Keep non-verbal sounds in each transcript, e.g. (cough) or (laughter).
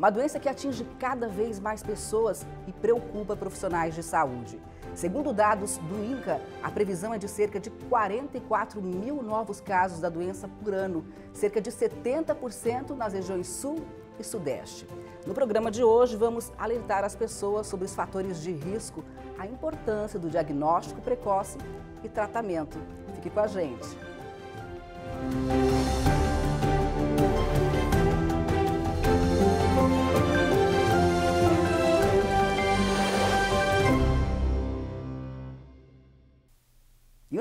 Uma doença que atinge cada vez mais pessoas e preocupa profissionais de saúde. Segundo dados do INCA, a previsão é de cerca de 44 mil novos casos da doença por ano, cerca de 70% nas regiões sul e sudeste. No programa de hoje, vamos alertar as pessoas sobre os fatores de risco, a importância do diagnóstico precoce e tratamento. Fique com a gente.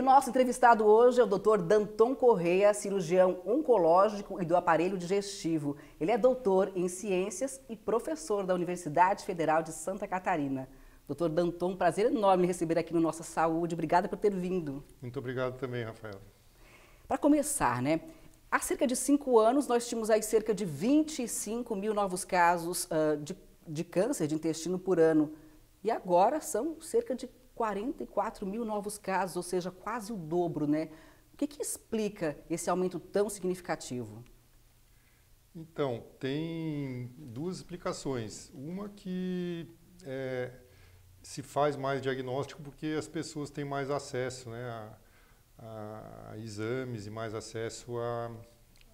nosso entrevistado hoje é o Dr. Danton Correia, cirurgião oncológico e do aparelho digestivo. Ele é doutor em ciências e professor da Universidade Federal de Santa Catarina. Doutor Danton, prazer enorme receber aqui no Nossa Saúde. Obrigada por ter vindo. Muito obrigado também, Rafael. Para começar, né? Há cerca de cinco anos, nós tínhamos aí cerca de 25 mil novos casos uh, de, de câncer de intestino por ano. E agora são cerca de 44 mil novos casos, ou seja, quase o dobro, né? O que, que explica esse aumento tão significativo? Então, tem duas explicações. Uma que é, se faz mais diagnóstico porque as pessoas têm mais acesso né, a, a, exames e mais acesso a,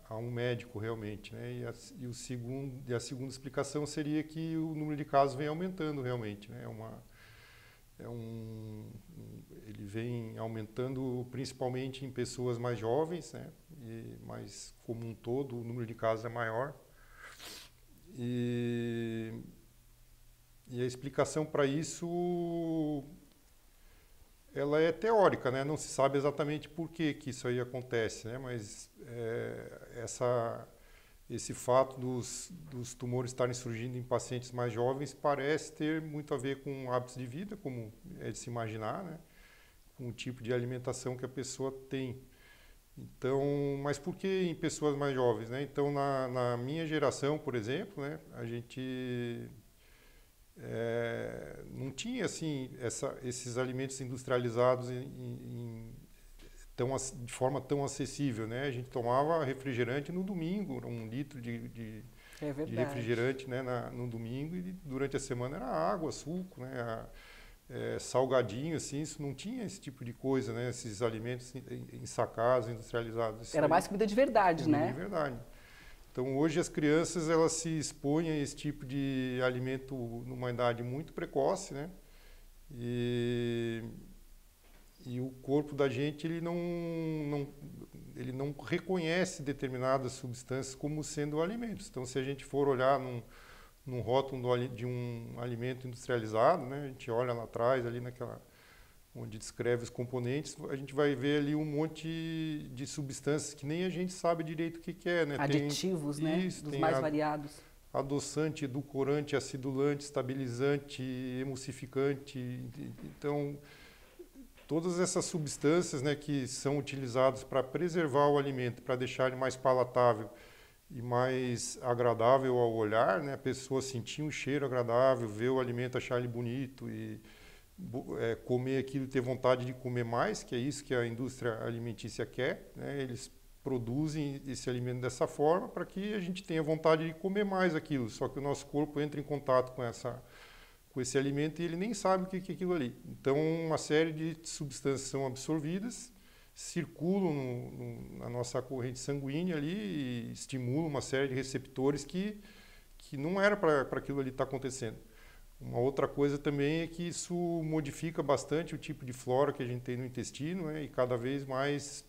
a um médico realmente, né? E a, e o segundo, e a segunda explicação seria que o número de casos vem aumentando realmente, né? É uma é um, ele vem aumentando principalmente em pessoas mais jovens, né? E, mas como um todo o número de casos é maior. E, e a explicação para isso ela é teórica, né? Não se sabe exatamente por que, que isso aí acontece, né? Mas é, essa esse fato dos, dos, tumores estarem surgindo em pacientes mais jovens parece ter muito a ver com hábitos de vida, como é de se imaginar, né? com o tipo de alimentação que a pessoa tem. Então, mas por que em pessoas mais jovens? Né? Então, na, na minha geração, por exemplo, né, a gente é, não tinha assim essa, esses alimentos industrializados em, em, tão, de forma tão acessível, né? A gente tomava refrigerante no domingo, um litro de, de, é de refrigerante né? Na, no domingo e durante a semana era água, suco, né? A, é, salgadinho, assim, isso não tinha esse tipo de coisa, né? Esses alimentos ensacados, industrializados. Era aí. mais comida de verdade, comida né? De verdade. Então hoje as crianças elas se expõem a esse tipo de alimento numa idade muito precoce, né? E e o corpo da gente ele não, não, ele não reconhece determinadas substâncias como sendo alimentos. Então, se a gente for olhar num, num rótulo de um alimento industrializado, né, a gente olha lá atrás, ali naquela onde descreve os componentes, a gente vai ver ali um monte de substâncias que nem a gente sabe direito o que, que é. Né? Aditivos, tem, né? Isso, Dos mais variados. Adoçante, edulcorante, acidulante, estabilizante, emulsificante. Então, todas essas substâncias né, que são utilizadas para preservar o alimento, para deixar ele mais palatável e mais agradável ao olhar, né, a pessoa sentir um cheiro agradável, ver o alimento, achar ele bonito e é, comer aquilo, ter vontade de comer mais, que é isso que a indústria alimentícia quer. Né, eles produzem esse alimento dessa forma para que a gente tenha vontade de comer mais aquilo, só que o nosso corpo entra em contato com essa com esse alimento e ele nem sabe o que é aquilo ali. Então, uma série de substâncias são absorvidas, circulam no, no, na nossa corrente sanguínea ali e estimulam uma série de receptores que, que não era para aquilo ali estar tá acontecendo. Uma outra coisa também é que isso modifica bastante o tipo de flora que a gente tem no intestino né, e cada vez mais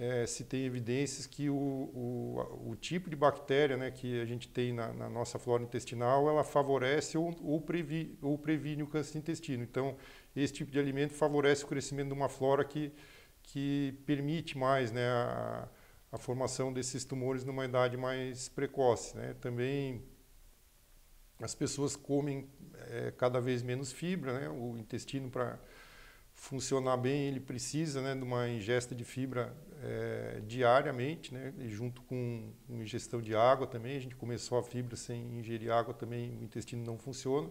é, se tem evidências que o, o, o, tipo de bactéria né, que a gente tem na, na nossa flora intestinal, ela favorece ou, ou, previ, ou previne o câncer de intestino. Então, esse tipo de alimento favorece o crescimento de uma flora que, que permite mais né, a, a formação desses tumores numa idade mais precoce. Né? Também as pessoas comem é, cada vez menos fibra, né? o intestino para funcionar bem, ele precisa né, de uma ingesta de fibra é, diariamente, né, e junto com uma ingestão de água também. A gente começou a fibra sem ingerir água também, o intestino não funciona.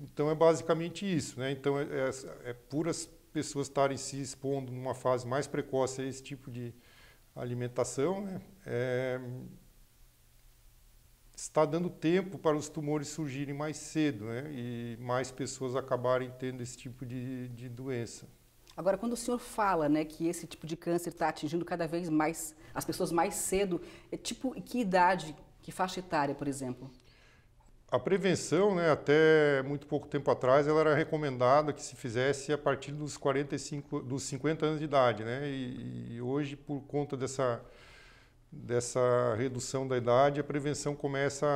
Então é basicamente isso. Né? Então é, é, é puras pessoas estarem se expondo numa fase mais precoce a esse tipo de alimentação. Né? É, está dando tempo para os tumores surgirem mais cedo né? e mais pessoas acabarem tendo esse tipo de, de doença. Agora, quando o senhor fala né, que esse tipo de câncer está atingindo cada vez mais as pessoas mais cedo, é tipo que idade, que faixa etária, por exemplo? A prevenção, né, até muito pouco tempo atrás, ela era recomendada que se fizesse a partir dos 45, dos 50 anos de idade, né? E, e hoje, por conta dessa dessa redução da idade, a prevenção começa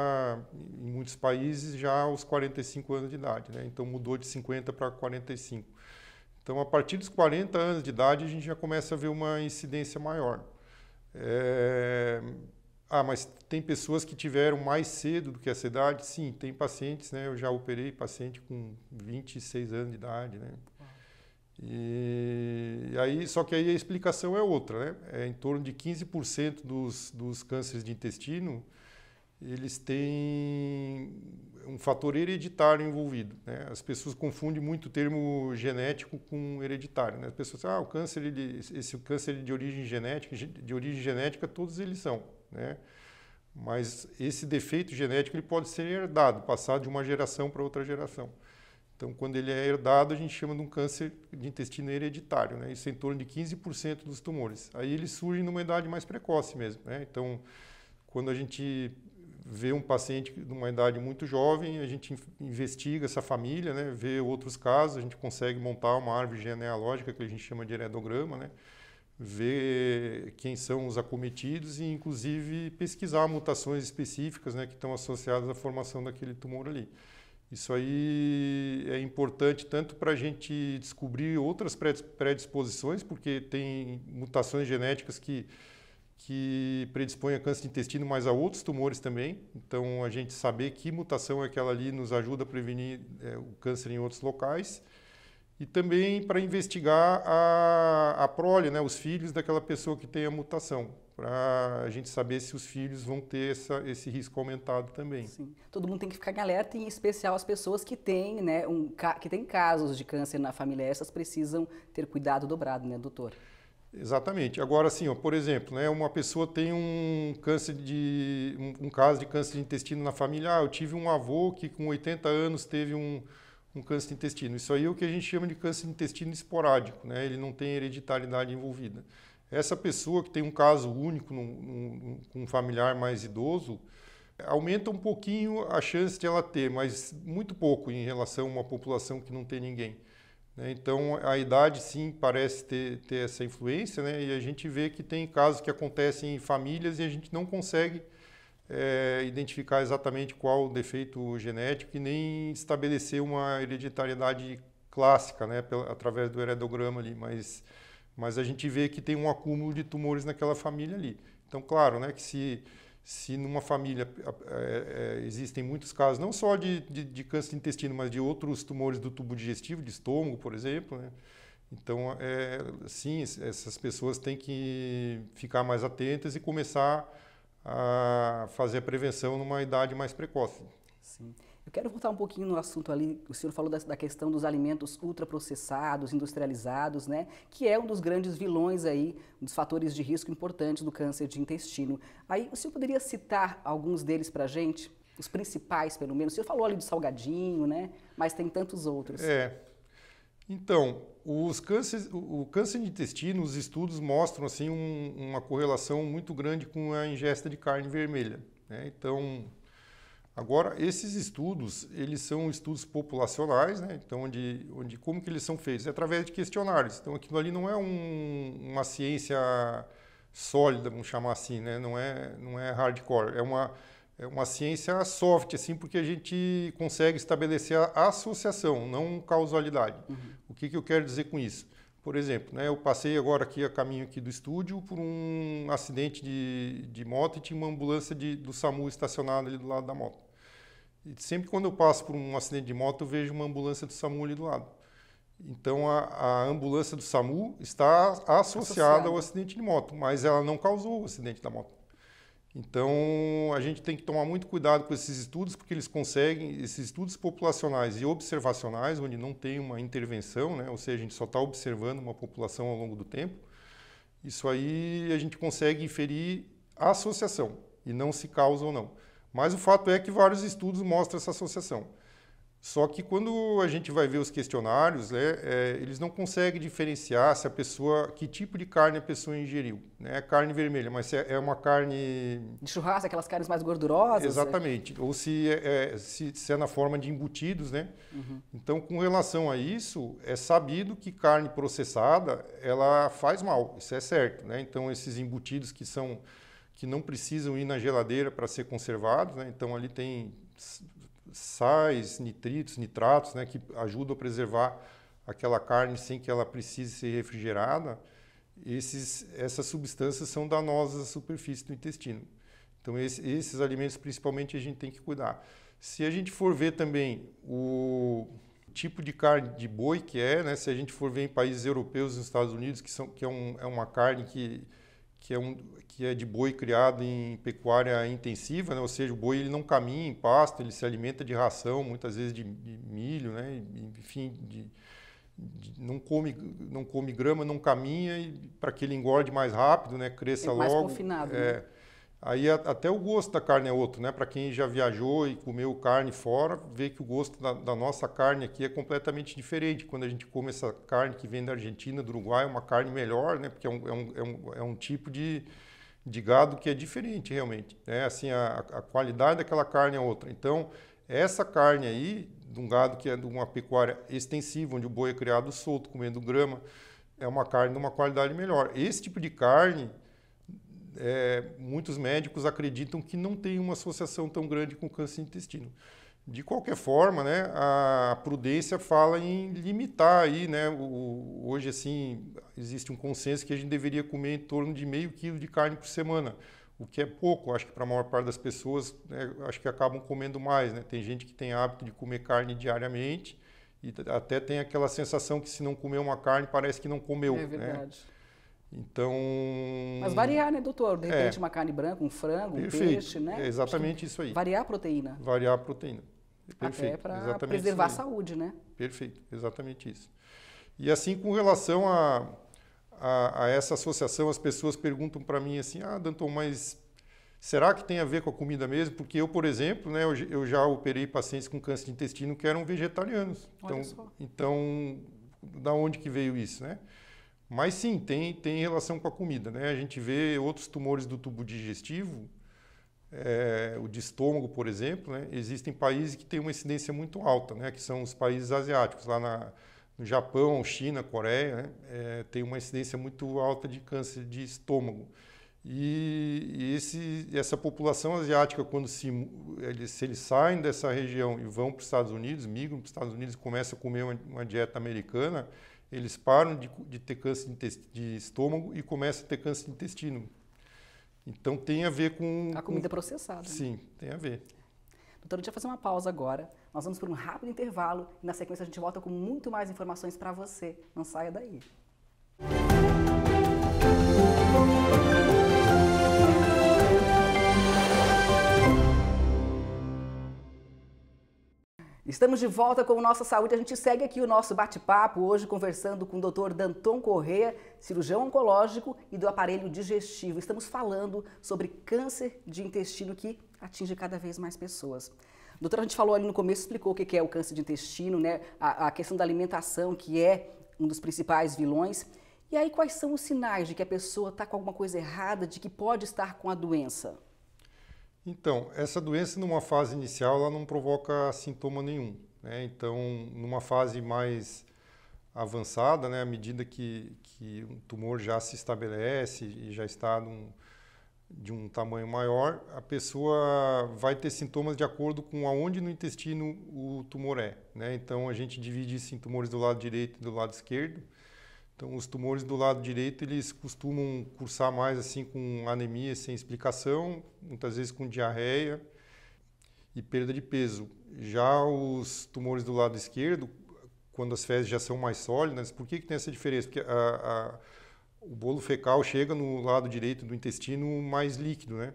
em muitos países já aos 45 anos de idade, né? Então mudou de 50 para 45. Então a partir dos 40 anos de idade a gente já começa a ver uma incidência maior. É... Ah, mas tem pessoas que tiveram mais cedo do que essa idade? Sim, tem pacientes, né? Eu já operei paciente com 26 anos de idade, né? E aí, só que aí a explicação é outra, né? É em torno de 15% dos, dos cânceres de intestino, eles têm um fator hereditário envolvido. Né? As pessoas confundem muito o termo genético com hereditário. Né? As pessoas dizem, ah, o câncer, ele, esse câncer de origem genética, de origem genética, todos eles são. Né? Mas esse defeito genético ele pode ser herdado, passar de uma geração para outra geração. Então, quando ele é herdado, a gente chama de um câncer de intestino hereditário, né? Isso é em torno de 15% dos tumores. Aí ele surge numa idade mais precoce mesmo, né? Então, quando a gente vê um paciente numa idade muito jovem, a gente investiga essa família, né? Vê outros casos, a gente consegue montar uma árvore genealógica que a gente chama de heredograma, né? ver quem são os acometidos e, inclusive, pesquisar mutações específicas né, que estão associadas à formação daquele tumor ali. Isso aí é importante tanto para a gente descobrir outras predisposições, porque tem mutações genéticas que, que predispõem a câncer de intestino, mas a outros tumores também. Então, a gente saber que mutação é aquela ali nos ajuda a prevenir é, o câncer em outros locais e também para investigar a, a prole, né, os filhos daquela pessoa que tem a mutação, para a gente saber se os filhos vão ter essa, esse risco aumentado também. Sim. Todo mundo tem que ficar em alerta, em especial as pessoas que têm, né, um, que têm casos de câncer na família, essas precisam ter cuidado dobrado, né, doutor? Exatamente. Agora, assim, ó, por exemplo, né, uma pessoa tem um câncer de um, um caso de câncer de intestino na família. Ah, eu tive um avô que com 80 anos teve um um câncer de intestino. Isso aí é o que a gente chama de câncer de intestino esporádico, né? ele não tem hereditariedade envolvida. Essa pessoa que tem um caso único com um familiar mais idoso, aumenta um pouquinho a chance de ela ter, mas muito pouco em relação a uma população que não tem ninguém. Né? Então, a idade, sim, parece ter, ter essa influência, né? e a gente vê que tem casos que acontecem em famílias e a gente não consegue é, identificar exatamente qual o defeito genético e nem estabelecer uma hereditariedade clássica, né, pela, através do heredograma ali, mas, mas a gente vê que tem um acúmulo de tumores naquela família ali. Então, claro, né, que se, se numa família é, é, existem muitos casos, não só de, de, de, câncer de intestino, mas de outros tumores do tubo digestivo, de estômago, por exemplo, né, então, é, sim, essas pessoas têm que ficar mais atentas e começar a fazer a prevenção numa idade mais precoce. Sim. Eu quero voltar um pouquinho no assunto ali, o senhor falou da, da, questão dos alimentos ultraprocessados, industrializados, né? Que é um dos grandes vilões aí, um dos fatores de risco importantes do câncer de intestino. Aí o senhor poderia citar alguns deles pra gente? Os principais, pelo menos. O senhor falou ali do salgadinho, né? Mas tem tantos outros. É. Então, os câncer, o câncer de intestino, os estudos mostram assim um, uma correlação muito grande com a ingesta de carne vermelha. Né? Então, agora esses estudos eles são estudos populacionais, né? então onde, onde como que eles são feitos é através de questionários. Então aquilo ali não é um, uma ciência sólida, vamos chamar assim, né? não é não é hardcore, é uma é uma ciência soft, assim, porque a gente consegue estabelecer a associação, não causalidade. Uhum. O que, que eu quero dizer com isso? Por exemplo, né, eu passei agora aqui a caminho aqui do estúdio por um acidente de, de moto e tinha uma ambulância de, do SAMU estacionada ali do lado da moto. E sempre quando eu passo por um acidente de moto, eu vejo uma ambulância do SAMU ali do lado. Então, a, a ambulância do SAMU está associada, associada ao acidente de moto, mas ela não causou o acidente da moto. Então, a gente tem que tomar muito cuidado com esses estudos, porque eles conseguem, esses estudos populacionais e observacionais, onde não tem uma intervenção, né? ou seja, a gente só está observando uma população ao longo do tempo, isso aí a gente consegue inferir a associação e não se causa ou não. Mas o fato é que vários estudos mostram essa associação. Só que quando a gente vai ver os questionários, né, é, eles não conseguem diferenciar se a pessoa, que tipo de carne a pessoa ingeriu. Né? É carne vermelha, mas se é, é uma carne... De churrasco, aquelas carnes mais gordurosas? Assim. Exatamente. É... Ou se é, é, se, se é, na forma de embutidos, né? Uhum. Então, com relação a isso, é sabido que carne processada, ela faz mal, isso é certo, né? Então, esses embutidos que são que não precisam ir na geladeira para ser conservados, né? Então, ali tem sais, nitritos, nitratos, né, que ajudam a preservar aquela carne sem que ela precise ser refrigerada, esses, essas substâncias são danosas à superfície do intestino. Então, esse, esses alimentos, principalmente, a gente tem que cuidar. Se a gente for ver também o tipo de carne de boi que é, né, se a gente for ver em países europeus, nos Estados Unidos, que, são, que é, um, é uma carne que que é, um, que é de boi criado em pecuária intensiva, né? ou seja, o boi ele não caminha em pasto, ele se alimenta de ração, muitas vezes de, de milho, né? enfim, de, de, não, come, não come grama, não caminha, para que ele engorde mais rápido, né? cresça é mais logo. Mais confinado. É, né? Aí até o gosto da carne é outro, né? Para quem já viajou e comeu carne fora, vê que o gosto da, da, nossa carne aqui é completamente diferente. Quando a gente come essa carne que vem da Argentina, do Uruguai, é uma carne melhor, né? Porque é um, é um, é um, é um tipo de, de gado que é diferente realmente. Né? Assim, a, a qualidade daquela carne é outra. Então, essa carne aí, de um gado que é de uma pecuária extensiva, onde o boi é criado solto, comendo grama, é uma carne de uma qualidade melhor. Esse tipo de carne é, muitos médicos acreditam que não tem uma associação tão grande com câncer de intestino. De qualquer forma, né, a prudência fala em limitar aí, né, o, hoje assim existe um consenso que a gente deveria comer em torno de meio quilo de carne por semana, o que é pouco, acho que para a maior parte das pessoas, né, acho que acabam comendo mais, né? Tem gente que tem hábito de comer carne diariamente e até tem aquela sensação que se não comer uma carne parece que não comeu, é verdade. Né? Então. Mas variar, né, doutor? De é. repente, é. uma carne branca, um frango, Perfeito. um peixe, né? É exatamente isso aí. Variar a proteína. Variar a proteína. Perfeito. Até para preservar a saúde, né? Perfeito, exatamente isso. E assim, com relação a, a, a essa associação, as pessoas perguntam para mim assim: ah, Danton, mas será que tem a ver com a comida mesmo? Porque eu, por exemplo, né, eu, eu já operei pacientes com câncer de intestino que eram vegetarianos. Olha então, só. então, da onde que veio isso, né? Mas sim, tem, tem relação com a comida. Né? A gente vê outros tumores do tubo digestivo, é, o de estômago, por exemplo. Né? Existem países que têm uma incidência muito alta, né? que são os países asiáticos. Lá na, no Japão, China, Coreia, né? é, tem uma incidência muito alta de câncer de estômago. E, e esse, essa população asiática, quando se eles, se eles saem dessa região e vão para os Estados Unidos, migram para os Estados Unidos e começam a comer uma, uma dieta americana, eles param de, de ter câncer de, estômago e começam a ter câncer de intestino. Então tem a ver com. A comida com... processada. Né? Sim, né? tem a ver. Doutor, a gente vai fazer uma pausa agora. Nós vamos por um rápido intervalo e na sequência a gente volta com muito mais informações para você. Não saia daí. Música Estamos de volta com o Nossa Saúde. A gente segue aqui o nosso bate-papo hoje conversando com o Dr. Danton Correa, cirurgião oncológico e do aparelho digestivo. Estamos falando sobre câncer de intestino que atinge cada vez mais pessoas. Doutora, a gente falou ali no começo, explicou o que é o câncer de intestino, né? A, a questão da alimentação, que é um dos principais vilões. E aí, quais são os sinais de que a pessoa está com alguma coisa errada, de que pode estar com a doença? Então, essa doença numa fase inicial ela não provoca sintoma nenhum. Né? Então, numa fase mais avançada, né, à medida que, que o tumor já se estabelece e já está num, de um tamanho maior, a pessoa vai ter sintomas de acordo com aonde no intestino o tumor é. Né? Então, a gente divide isso em tumores do lado direito e do lado esquerdo. Então, os tumores do lado direito, eles costumam cursar mais assim com anemia sem explicação, muitas vezes com diarreia e perda de peso. Já os tumores do lado esquerdo, quando as fezes já são mais sólidas, por que, que tem essa diferença? Porque a, a, o bolo fecal chega no lado direito do intestino mais líquido, né?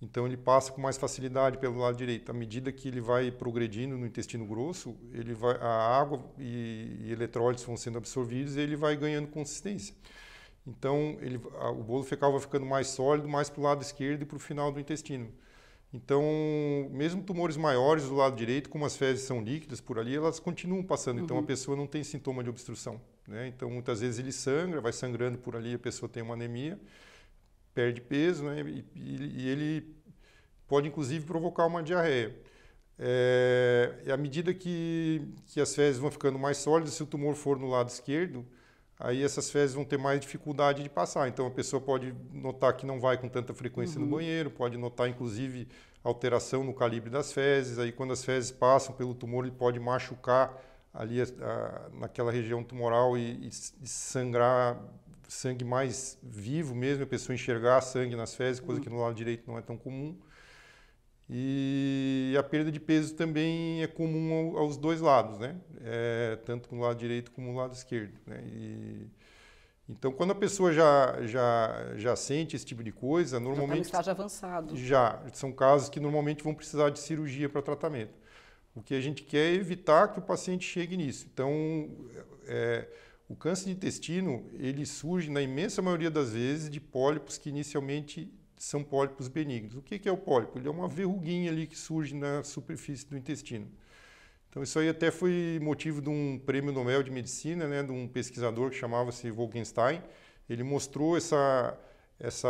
Então ele passa com mais facilidade pelo lado direito. À medida que ele vai progredindo no intestino grosso, ele vai, a água e, e eletrólitos vão sendo absorvidos e ele vai ganhando consistência. Então ele, a, o bolo fecal vai ficando mais sólido, mais para o lado esquerdo e para o final do intestino. Então, mesmo tumores maiores do lado direito, como as fezes são líquidas por ali, elas continuam passando. Uhum. Então, a uhum. pessoa não tem sintoma de obstrução. Né? Então, muitas vezes ele sangra, vai sangrando por ali, a pessoa tem uma anemia perde peso né, e, e ele pode inclusive provocar uma diarreia. É, à medida que, que as fezes vão ficando mais sólidas, se o tumor for no lado esquerdo, aí essas fezes vão ter mais dificuldade de passar. Então a pessoa pode notar que não vai com tanta frequência uhum. no banheiro, pode notar inclusive alteração no calibre das fezes. Aí quando as fezes passam pelo tumor, ele pode machucar ali a, a, naquela região tumoral e, e, e sangrar sangue mais vivo mesmo, a pessoa enxergar sangue nas fezes, coisa que no lado direito não é tão comum. E a perda de peso também é comum aos dois lados, né? É, tanto no lado direito como no lado esquerdo. Né? E, então, quando a pessoa já, já, já sente esse tipo de coisa, tá normalmente. Já está avançado. Já. São casos que normalmente vão precisar de cirurgia para tratamento. O que a gente quer é evitar que o paciente chegue nisso. Então, é, o câncer de intestino, ele surge na imensa maioria das vezes de pólipos que inicialmente são pólipos benignos. O que é o pólipo? Ele é uma verruguinha ali que surge na superfície do intestino. Então isso aí até foi motivo de um prêmio Nobel de Medicina, né, de um pesquisador que chamava-se Wolkenstein. Ele mostrou essa, essa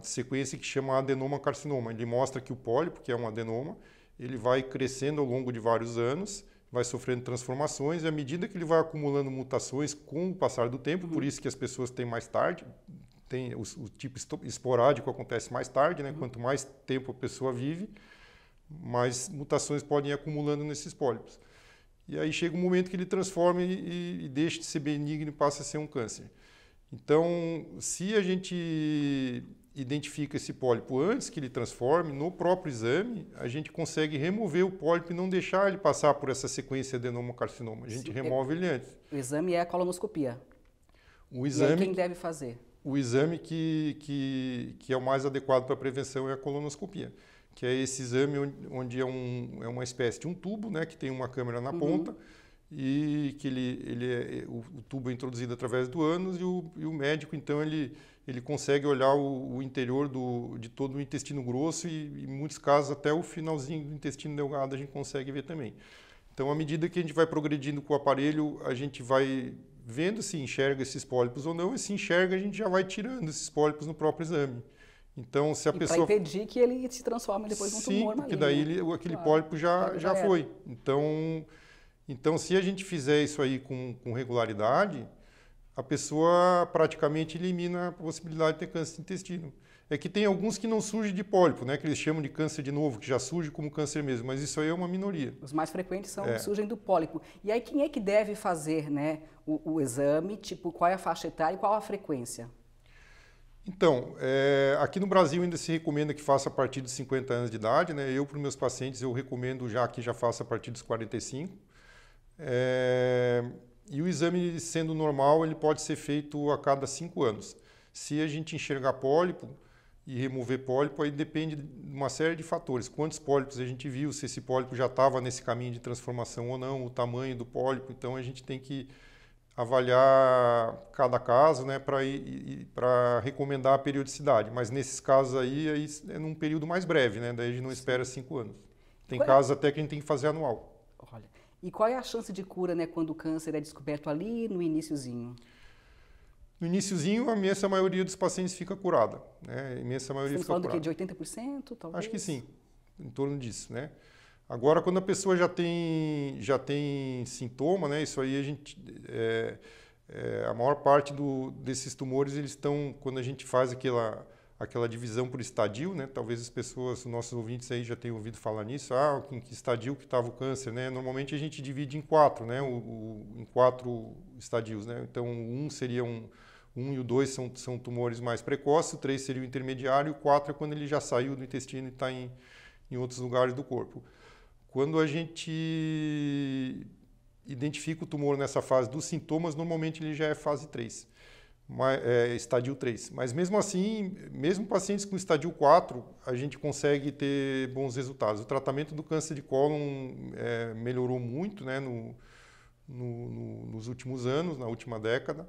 sequência que chama adenoma carcinoma. Ele mostra que o pólipo, que é um adenoma, ele vai crescendo ao longo de vários anos vai sofrendo transformações e à medida que ele vai acumulando mutações com o passar do tempo, uhum. por isso que as pessoas têm mais tarde, tem o, o tipo esporádico acontece mais tarde, né? Uhum. Quanto mais tempo a pessoa vive, mais mutações podem ir acumulando nesses pólipos. E aí chega um momento que ele transforma e, e deixa de ser benigno e passa a ser um câncer. Então, se a gente identifica esse pólipo antes que ele transforme, no próprio exame, a gente consegue remover o pólipo e não deixar ele passar por essa sequência de adenomocarcinoma. A gente Sim, remove é, ele antes. O exame é a colonoscopia. O exame. E quem deve fazer? O exame que, que, que é o mais adequado para a prevenção é a colonoscopia, que é esse exame onde é, um, é uma espécie de um tubo, né, que tem uma câmera na uhum. ponta e que ele, ele é, o, tubo é introduzido através do ânus e o, e o médico, então, ele ele consegue olhar o, o interior do, de todo o intestino grosso e, em muitos casos, até o finalzinho do intestino delgado a gente consegue ver também. Então, à medida que a gente vai progredindo com o aparelho, a gente vai vendo se enxerga esses pólipos ou não, e se enxerga, a gente já vai tirando esses pólipos no próprio exame. Então, se a e pessoa. Para impedir que ele se transforme depois num tumor Sim, porque daí ele, aquele claro. pólipo já, já, já é. foi. Então, então, se a gente fizer isso aí com, com regularidade a pessoa praticamente elimina a possibilidade de ter câncer de intestino. É que tem alguns que não surgem de pólipo, né? Que eles chamam de câncer de novo, que já surge como câncer mesmo, mas isso aí é uma minoria. Os mais frequentes são é. que surgem do pólipo. E aí quem é que deve fazer, né, o, o exame? Tipo, qual é a faixa etária e qual a frequência? Então, é, aqui no Brasil ainda se recomenda que faça a partir de 50 anos de idade, né? Eu, para os meus pacientes, eu recomendo já que já faça a partir dos 45. É, e o exame sendo normal, ele pode ser feito a cada cinco anos. Se a gente enxergar pólipo e remover pólipo, aí depende de uma série de fatores. Quantos pólipos a gente viu, se esse pólipo já estava nesse caminho de transformação ou não, o tamanho do pólipo. Então a gente tem que avaliar cada caso né, para recomendar a periodicidade. Mas nesses casos aí, aí é num período mais breve, né? daí a gente não espera cinco anos. Tem é casos até que a gente tem que fazer anual. Olha, e qual é a chance de cura né, quando o câncer é descoberto ali no iníciozinho? No iníciozinho, a imensa maioria dos pacientes fica curada. Né? A imensa maioria Estamos fica falando curada. que de 80%, talvez? Acho que sim, em torno disso, né? Agora, quando a pessoa já tem, já tem sintoma, né? Isso aí a gente... É, é, a maior parte do, desses tumores, eles estão... Quando a gente faz aquela aquela divisão por estadio, né? Talvez as pessoas, nossos ouvintes aí já tenham ouvido falar nisso. Ah, em que estadio que estava o câncer, né? Normalmente a gente divide em quatro, né? O, o, em quatro estadios, né? Então, um seria um, um e o dois são, são tumores mais precoces, o três seria o intermediário, o quatro é quando ele já saiu do intestino e está em, em outros lugares do corpo. Quando a gente identifica o tumor nessa fase dos sintomas, normalmente ele já é fase 3 é, estádio 3. Mas mesmo assim, mesmo pacientes com estádio 4, a gente consegue ter bons resultados. O tratamento do câncer de cólon é, melhorou muito né, no, no, no, nos últimos anos, na última década,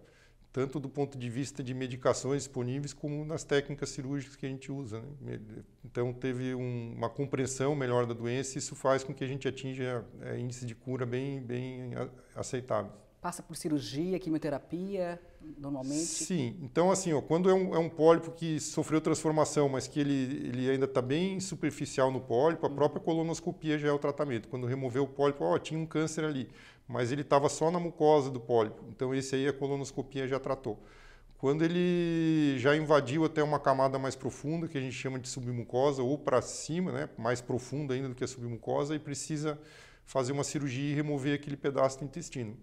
tanto do ponto de vista de medicações disponíveis como nas técnicas cirúrgicas que a gente usa. Né? Então, teve um, uma compreensão melhor da doença e isso faz com que a gente atinja é, índice de cura bem, bem aceitáveis passa por cirurgia, quimioterapia, normalmente? Sim. Então, assim, ó, quando é um, é um, pólipo que sofreu transformação, mas que ele, ele ainda está bem superficial no pólipo, a hum. própria colonoscopia já é o tratamento. Quando removeu o pólipo, ó, tinha um câncer ali, mas ele estava só na mucosa do pólipo. Então, esse aí a colonoscopia já tratou. Quando ele já invadiu até uma camada mais profunda, que a gente chama de submucosa, ou para cima, né, mais profunda ainda do que a submucosa, e precisa fazer uma cirurgia e remover aquele pedaço do intestino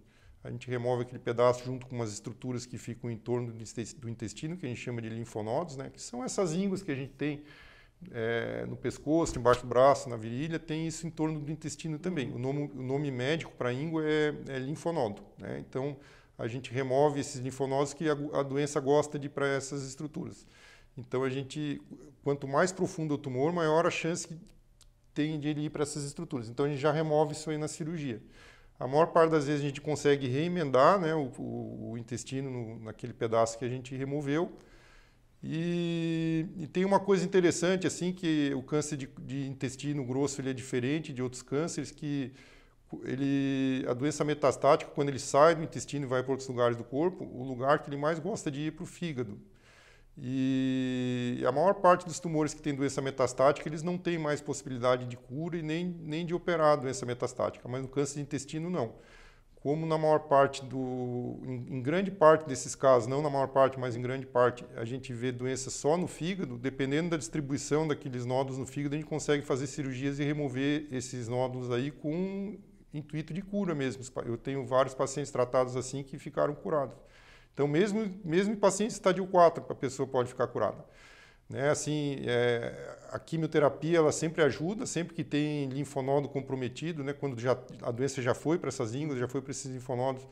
a gente remove aquele pedaço junto com umas estruturas que ficam em torno do intestino, que a gente chama de linfonodos, né? que são essas ínguas que a gente tem é, no pescoço, embaixo do braço, na virilha, tem isso em torno do intestino também. O nome, o nome médico para íngua é, é linfonodo. Né? Então, a gente remove esses linfonodos que a, a doença gosta de ir para essas estruturas. Então, a gente, quanto mais profundo o tumor, maior a chance que tem de ele ir para essas estruturas. Então, a gente já remove isso aí na cirurgia. A maior parte das vezes a gente consegue reemendar né, o, o, intestino no, naquele pedaço que a gente removeu. E, e, tem uma coisa interessante, assim, que o câncer de, de intestino grosso ele é diferente de outros cânceres, que ele, a doença metastática, quando ele sai do intestino e vai para outros lugares do corpo, o lugar que ele mais gosta de ir é para o fígado. E a maior parte dos tumores que têm doença metastática, eles não têm mais possibilidade de cura e nem, nem de operar a doença metastática, mas no câncer de intestino não. Como na maior parte do. Em, em grande parte desses casos, não na maior parte, mas em grande parte, a gente vê doença só no fígado, dependendo da distribuição daqueles nódulos no fígado, a gente consegue fazer cirurgias e remover esses nódulos aí com intuito de cura mesmo. Eu tenho vários pacientes tratados assim que ficaram curados. Então, mesmo, mesmo em paciente estádio 4, a pessoa pode ficar curada. Né? Assim, é, a quimioterapia ela sempre ajuda, sempre que tem linfonodo comprometido, né? quando já, a doença já foi para essas ínguas, já foi para esses linfonodos,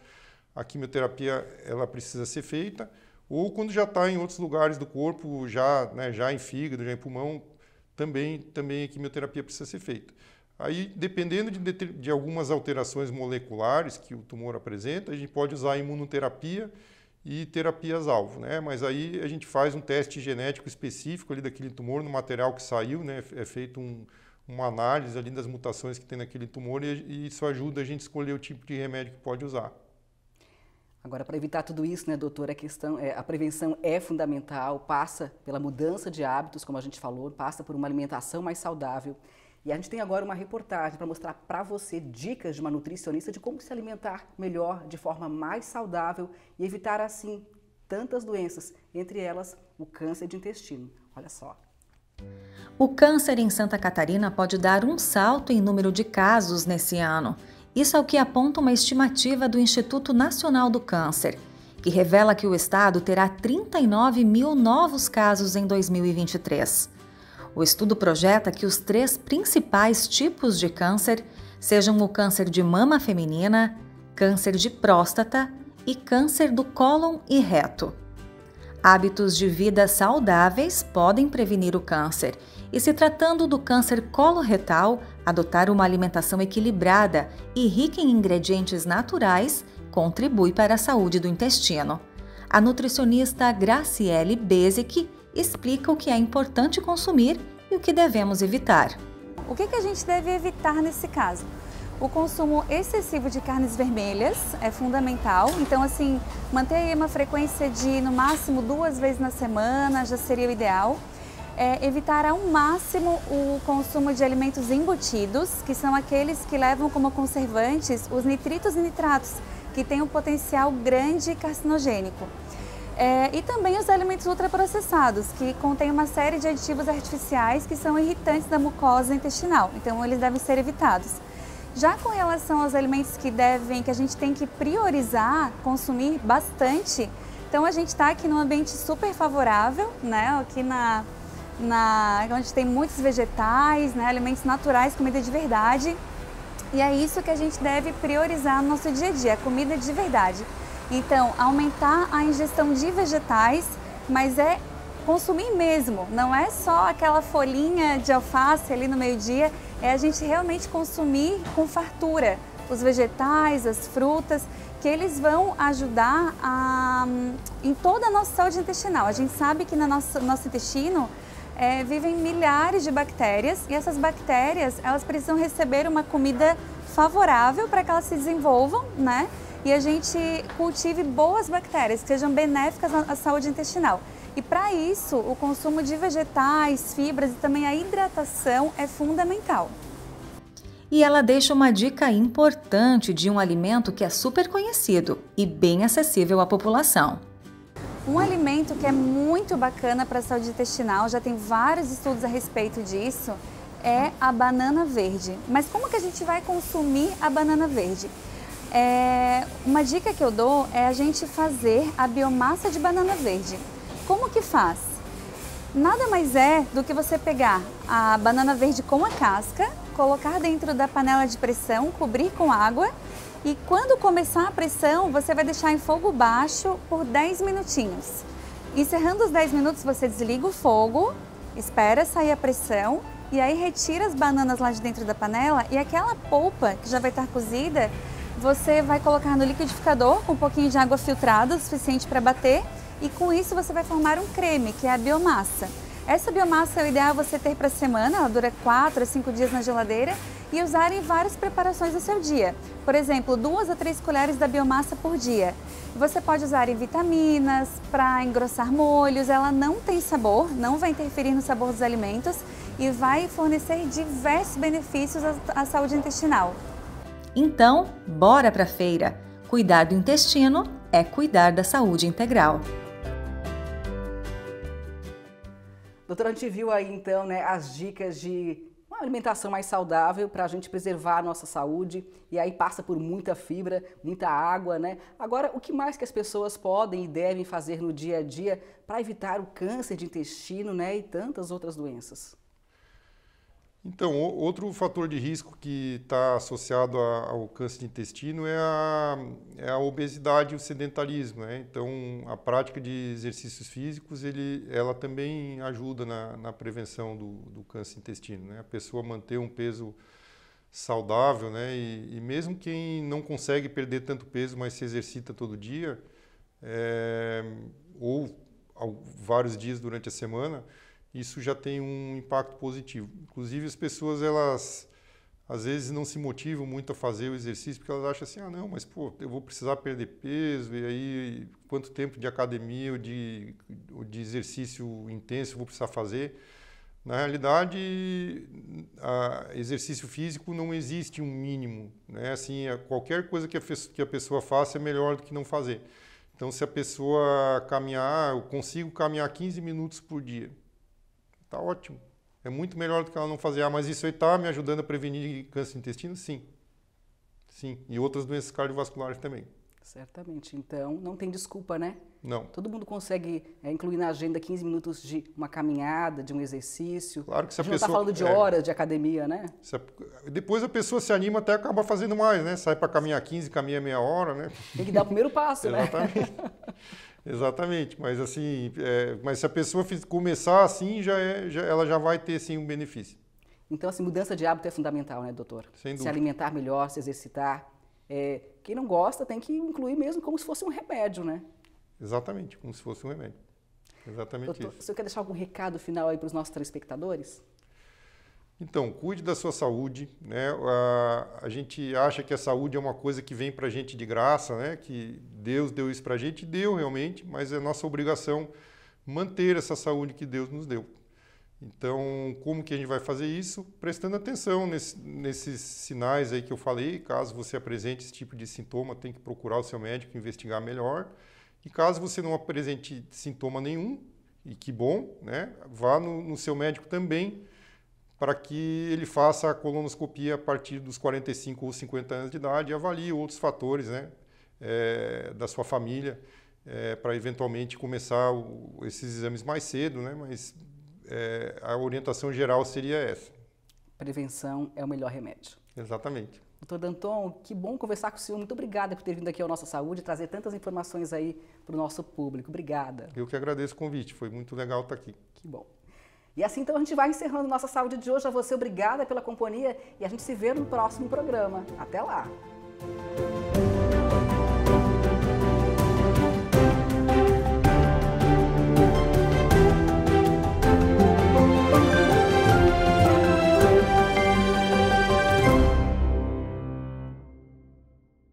a quimioterapia ela precisa ser feita. Ou quando já está em outros lugares do corpo, já, né, já em fígado, já em pulmão, também, também a quimioterapia precisa ser feita. Aí, dependendo de, de algumas alterações moleculares que o tumor apresenta, a gente pode usar a imunoterapia e terapias-alvo, né? Mas aí a gente faz um teste genético específico ali daquele tumor no material que saiu, né? É feito um, uma análise ali das mutações que tem naquele tumor e, e, isso ajuda a gente a escolher o tipo de remédio que pode usar. Agora, para evitar tudo isso, né, doutor? a questão, é, a prevenção é fundamental, passa pela mudança de hábitos, como a gente falou, passa por uma alimentação mais saudável, e a gente tem agora uma reportagem para mostrar para você dicas de uma nutricionista de como se alimentar melhor, de forma mais saudável e evitar assim tantas doenças, entre elas o câncer de intestino. Olha só. O câncer em Santa Catarina pode dar um salto em número de casos nesse ano. Isso é o que aponta uma estimativa do Instituto Nacional do Câncer, que revela que o estado terá 39 mil novos casos em 2023. O estudo projeta que os três principais tipos de câncer sejam o câncer de mama feminina, câncer de próstata e câncer do cólon e reto. Hábitos de vida saudáveis podem prevenir o câncer, e se tratando do câncer coloretal, adotar uma alimentação equilibrada e rica em ingredientes naturais contribui para a saúde do intestino. A nutricionista Graciele Bezic explica o que é importante consumir e o que devemos evitar. O que, que a gente deve evitar nesse caso? O consumo excessivo de carnes vermelhas é fundamental. Então, assim, manter aí uma frequência de no máximo duas vezes na semana já seria o ideal. É, evitar ao máximo o consumo de alimentos embutidos, que são aqueles que levam como conservantes os nitritos e nitratos, que têm um potencial grande carcinogênico. É, e também os alimentos ultraprocessados, que contêm uma série de aditivos artificiais que são irritantes da mucosa intestinal, então eles devem ser evitados. Já com relação aos alimentos que devem, que a gente tem que priorizar, consumir bastante, então a gente está aqui num ambiente super favorável, né? Aqui na, na onde tem muitos vegetais, né? alimentos naturais, comida de verdade. E é isso que a gente deve priorizar no nosso dia a dia, comida de verdade. Então, aumentar a ingestão de vegetais, mas é consumir mesmo, não é só aquela folhinha de alface ali no meio-dia, é a gente realmente consumir com fartura os vegetais, as frutas, que eles vão ajudar a, em toda a nossa saúde intestinal. A gente sabe que no nosso, nosso intestino é, vivem milhares de bactérias e essas bactérias elas precisam receber uma comida favorável para que elas se desenvolvam, né? e a gente cultive boas bactérias que sejam benéficas à saúde intestinal. E para isso, o consumo de vegetais, fibras e também a hidratação é fundamental. E ela deixa uma dica importante de um alimento que é super conhecido e bem acessível à população. Um alimento que é muito bacana para a saúde intestinal, já tem vários estudos a respeito disso, é a banana verde. Mas como que a gente vai consumir a banana verde? É, uma dica que eu dou é a gente fazer a biomassa de banana verde. Como que faz? Nada mais é do que você pegar a banana verde com a casca, colocar dentro da panela de pressão, cobrir com água e quando começar a pressão, você vai deixar em fogo baixo por 10 minutinhos. Encerrando os 10 minutos, você desliga o fogo, espera sair a pressão e aí retira as bananas lá de dentro da panela e aquela polpa que já vai estar cozida, você vai colocar no liquidificador com um pouquinho de água filtrada, suficiente para bater, e com isso você vai formar um creme, que é a biomassa. Essa biomassa é o ideal você ter para a semana, ela dura 4 a 5 dias na geladeira e usar em várias preparações do seu dia. Por exemplo, duas a três colheres da biomassa por dia. Você pode usar em vitaminas, para engrossar molhos, ela não tem sabor, não vai interferir no sabor dos alimentos e vai fornecer diversos benefícios à saúde intestinal. Então, bora pra feira! Cuidar do intestino é cuidar da saúde integral. Doutora, a gente viu aí então né, as dicas de uma alimentação mais saudável para a gente preservar a nossa saúde e aí passa por muita fibra, muita água, né? Agora, o que mais que as pessoas podem e devem fazer no dia a dia para evitar o câncer de intestino, né, e tantas outras doenças? Então, outro fator de risco que está associado ao câncer de intestino é a, é a obesidade e o sedentarismo. Né? Então, a prática de exercícios físicos, ele, ela também ajuda na, na prevenção do, do câncer de intestino. Né? A pessoa manter um peso saudável, né? E, e, mesmo quem não consegue perder tanto peso, mas se exercita todo dia, é, ou ao, vários dias durante a semana, isso já tem um impacto positivo. Inclusive, as pessoas, elas às vezes não se motivam muito a fazer o exercício porque elas acham assim, ah, não, mas pô, eu vou precisar perder peso, e aí quanto tempo de academia ou de, ou de exercício intenso eu vou precisar fazer? Na realidade, exercício físico não existe um mínimo, né? Assim, é, qualquer coisa que a, que a pessoa faça é melhor do que não fazer. Então, se a pessoa caminhar, eu consigo caminhar 15 minutos por dia. Está ótimo. É muito melhor do que ela não fazer. Ah, mas isso aí está me ajudando a prevenir câncer de intestino? Sim. Sim. E outras doenças cardiovasculares também. Certamente. Então, não tem desculpa, né? Não. Todo mundo consegue é, incluir na agenda 15 minutos de uma caminhada, de um exercício. Claro que se a, a tá pessoa. não está falando de é. horas de academia, né? A, depois a pessoa se anima até acaba fazendo mais, né? Sai para caminhar 15, caminha meia hora, né? Tem que dar o primeiro passo, né? Exatamente. (laughs) Exatamente, mas assim, é, mas se a pessoa começar assim, já, é, já ela já vai ter sim um benefício. Então, assim, mudança de hábito é fundamental, né, doutor? Sem dúvida. Se alimentar melhor, se exercitar. É, quem não gosta tem que incluir mesmo como se fosse um remédio, né? Exatamente, como se fosse um remédio. Exatamente doutor, isso. O senhor quer deixar algum recado final aí para os nossos telespectadores? Então, cuide da sua saúde. Né? A, a, gente acha que a saúde é uma coisa que vem para a gente de graça, né? que Deus deu isso para a gente, deu realmente, mas é nossa obrigação manter essa saúde que Deus nos deu. Então, como que a gente vai fazer isso? Prestando atenção nesse, nesses sinais aí que eu falei. Caso você apresente esse tipo de sintoma, tem que procurar o seu médico, investigar melhor. E caso você não apresente sintoma nenhum, e que bom, né? vá no, no seu médico também para que ele faça a colonoscopia a partir dos 45 ou 50 anos de idade e avalie outros fatores né, é, da sua família é, para eventualmente começar o, esses exames mais cedo, né, mas é, a orientação geral seria essa. Prevenção é o melhor remédio. Exatamente. Doutor Danton, que bom conversar com o senhor. Muito obrigada por ter vindo aqui ao Nossa Saúde e trazer tantas informações aí para o nosso público. Obrigada. Eu que agradeço o convite, foi muito legal estar aqui. Que bom. E assim então a gente vai encerrando nossa saúde de hoje. A você, obrigada pela companhia e a gente se vê no próximo programa. Até lá!